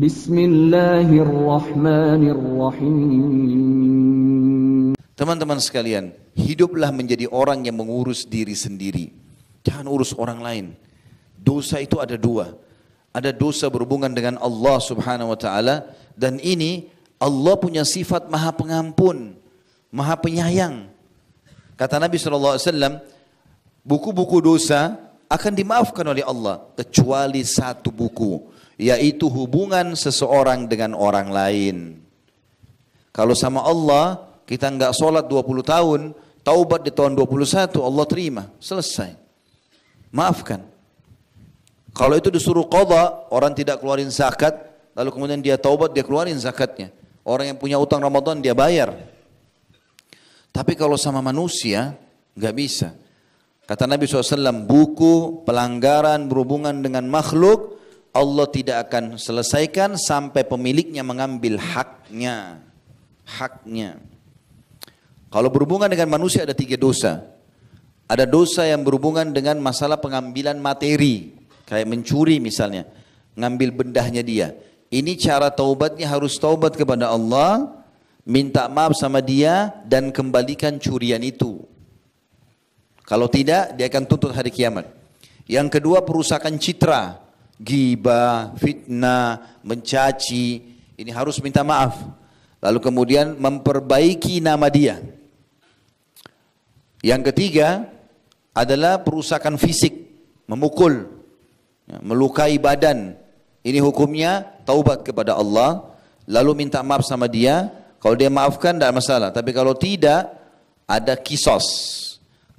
Bismillahirrahmanirrahim. Teman-teman sekalian, hiduplah menjadi orang yang mengurus diri sendiri. Jangan urus orang lain. Dosa itu ada dua. Ada dosa berhubungan dengan Allah subhanahu wa ta'ala. Dan ini Allah punya sifat maha pengampun. Maha penyayang. Kata Nabi SAW, buku-buku dosa akan dimaafkan oleh Allah. Kecuali satu buku yaitu hubungan seseorang dengan orang lain. Kalau sama Allah, kita nggak sholat 20 tahun, taubat di tahun 21 Allah terima, selesai. Maafkan. Kalau itu disuruh qada, orang tidak keluarin zakat, lalu kemudian dia taubat, dia keluarin zakatnya. Orang yang punya utang Ramadan dia bayar. Tapi kalau sama manusia, nggak bisa. Kata Nabi SAW, buku pelanggaran berhubungan dengan makhluk, Allah tidak akan selesaikan sampai pemiliknya mengambil haknya. Haknya. Kalau berhubungan dengan manusia ada tiga dosa. Ada dosa yang berhubungan dengan masalah pengambilan materi. Kayak mencuri misalnya. Ngambil bendahnya dia. Ini cara taubatnya harus taubat kepada Allah. Minta maaf sama dia dan kembalikan curian itu. Kalau tidak dia akan tuntut hari kiamat. Yang kedua perusakan citra giba, fitnah, mencaci. Ini harus minta maaf. Lalu kemudian memperbaiki nama dia. Yang ketiga adalah perusakan fisik, memukul, ya, melukai badan. Ini hukumnya taubat kepada Allah, lalu minta maaf sama dia. Kalau dia maafkan tidak masalah, tapi kalau tidak ada kisos.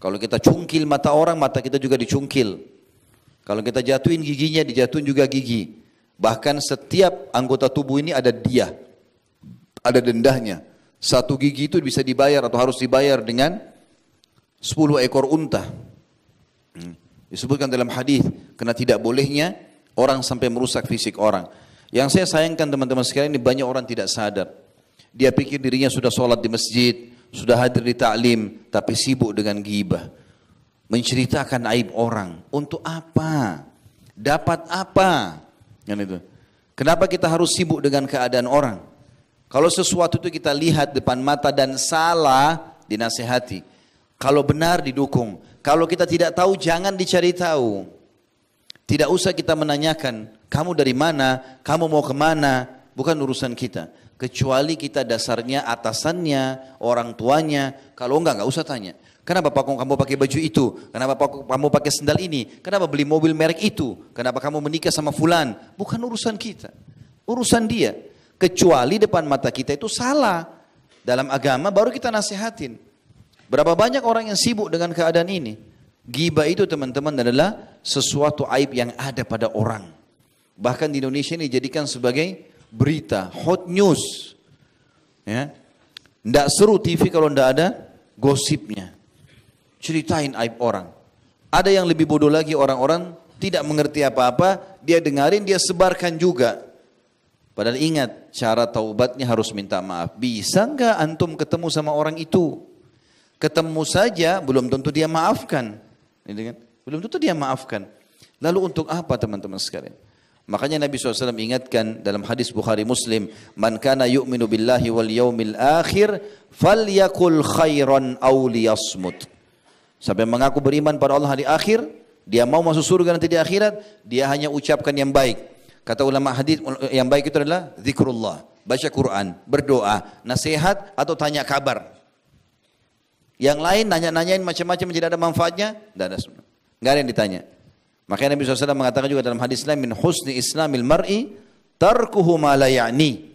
Kalau kita cungkil mata orang, mata kita juga dicungkil. Kalau kita jatuhin giginya, dijatuhin juga gigi. Bahkan setiap anggota tubuh ini ada dia, ada dendahnya. Satu gigi itu bisa dibayar atau harus dibayar dengan 10 ekor unta. Hmm. Disebutkan dalam hadis karena tidak bolehnya orang sampai merusak fisik orang. Yang saya sayangkan teman-teman sekalian ini banyak orang tidak sadar. Dia pikir dirinya sudah sholat di masjid, sudah hadir di taklim, tapi sibuk dengan gibah menceritakan aib orang untuk apa? Dapat apa? Kan itu. Kenapa kita harus sibuk dengan keadaan orang? Kalau sesuatu itu kita lihat depan mata dan salah dinasehati. Kalau benar didukung. Kalau kita tidak tahu jangan dicari tahu. Tidak usah kita menanyakan kamu dari mana, kamu mau kemana, bukan urusan kita. Kecuali kita dasarnya atasannya, orang tuanya. Kalau enggak, enggak usah tanya. Kenapa Pak kamu pakai baju itu? Kenapa Pak kamu pakai sendal ini? Kenapa beli mobil merek itu? Kenapa kamu menikah sama fulan? Bukan urusan kita. Urusan dia. Kecuali depan mata kita itu salah. Dalam agama baru kita nasihatin. Berapa banyak orang yang sibuk dengan keadaan ini? Giba itu teman-teman adalah sesuatu aib yang ada pada orang. Bahkan di Indonesia ini dijadikan sebagai berita, hot news. Ya, tidak seru TV kalau ndak ada gosipnya ceritain aib orang. Ada yang lebih bodoh lagi orang-orang tidak mengerti apa-apa, dia dengarin, dia sebarkan juga. Padahal ingat, cara taubatnya harus minta maaf. Bisa nggak antum ketemu sama orang itu? Ketemu saja, belum tentu dia maafkan. Gitu kan? Belum tentu dia maafkan. Lalu untuk apa teman-teman sekalian? Makanya Nabi SAW ingatkan dalam hadis Bukhari Muslim, "Man kana yu'minu billahi wal yaumil akhir, falyakul khairan awliyasmut liyasmut." Sampai mengaku beriman pada Allah hari akhir, dia mau masuk surga nanti di akhirat, dia hanya ucapkan yang baik. Kata ulama hadis yang baik itu adalah zikrullah, baca Quran, berdoa, nasihat atau tanya kabar. Yang lain nanya-nanyain macam-macam tidak ada manfaatnya, tidak ada sunnah. ada yang ditanya. Makanya Nabi SAW mengatakan juga dalam hadis lain, min husni islamil mar'i tarkuhu ma la ya'ni.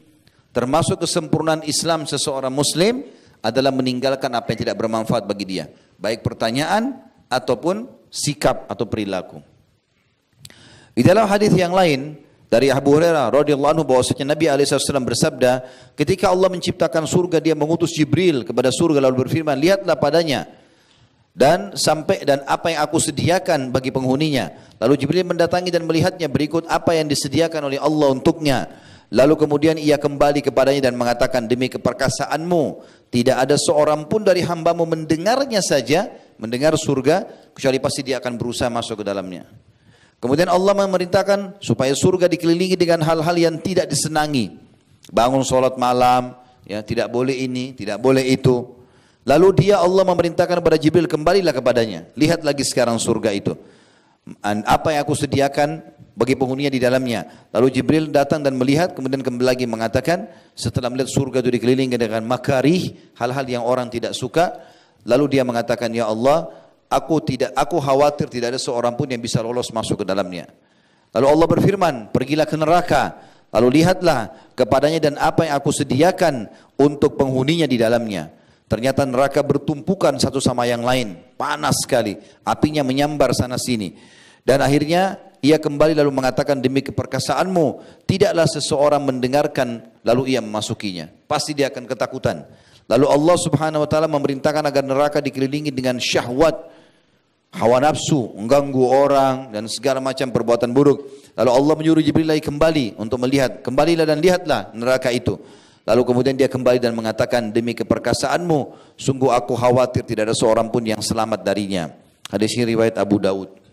Termasuk kesempurnaan Islam seseorang muslim adalah meninggalkan apa yang tidak bermanfaat bagi dia baik pertanyaan ataupun sikap atau perilaku. Di dalam hadis yang lain dari Abu Hurairah radhiyallahu anhu bahwasanya Nabi alaihi bersabda, ketika Allah menciptakan surga dia mengutus Jibril kepada surga lalu berfirman, "Lihatlah padanya." dan sampai dan apa yang aku sediakan bagi penghuninya. Lalu Jibril mendatangi dan melihatnya berikut apa yang disediakan oleh Allah untuknya. Lalu kemudian ia kembali kepadanya dan mengatakan demi keperkasaanmu tidak ada seorang pun dari hambamu mendengarnya saja mendengar surga kecuali pasti dia akan berusaha masuk ke dalamnya. Kemudian Allah memerintahkan supaya surga dikelilingi dengan hal-hal yang tidak disenangi. Bangun solat malam, ya tidak boleh ini, tidak boleh itu. Lalu dia Allah memerintahkan kepada Jibril kembalilah kepadanya. Lihat lagi sekarang surga itu. Apa yang aku sediakan bagi penghuninya di dalamnya. Lalu Jibril datang dan melihat, kemudian kembali lagi mengatakan, setelah melihat surga itu dikelilingi dengan makarih, hal-hal yang orang tidak suka, lalu dia mengatakan, Ya Allah, aku tidak aku khawatir tidak ada seorang pun yang bisa lolos masuk ke dalamnya. Lalu Allah berfirman, pergilah ke neraka, lalu lihatlah kepadanya dan apa yang aku sediakan untuk penghuninya di dalamnya. Ternyata neraka bertumpukan satu sama yang lain, panas sekali, apinya menyambar sana sini. Dan akhirnya ia kembali lalu mengatakan demi keperkasaanmu, tidaklah seseorang mendengarkan lalu ia memasukinya. Pasti dia akan ketakutan. Lalu Allah Subhanahu wa taala memerintahkan agar neraka dikelilingi dengan syahwat, hawa nafsu, mengganggu orang dan segala macam perbuatan buruk. Lalu Allah menyuruh Jibril lagi kembali untuk melihat, kembalilah dan lihatlah neraka itu. Lalu kemudian dia kembali dan mengatakan demi keperkasaanmu, sungguh aku khawatir tidak ada seorang pun yang selamat darinya. Hadis ini riwayat Abu Daud.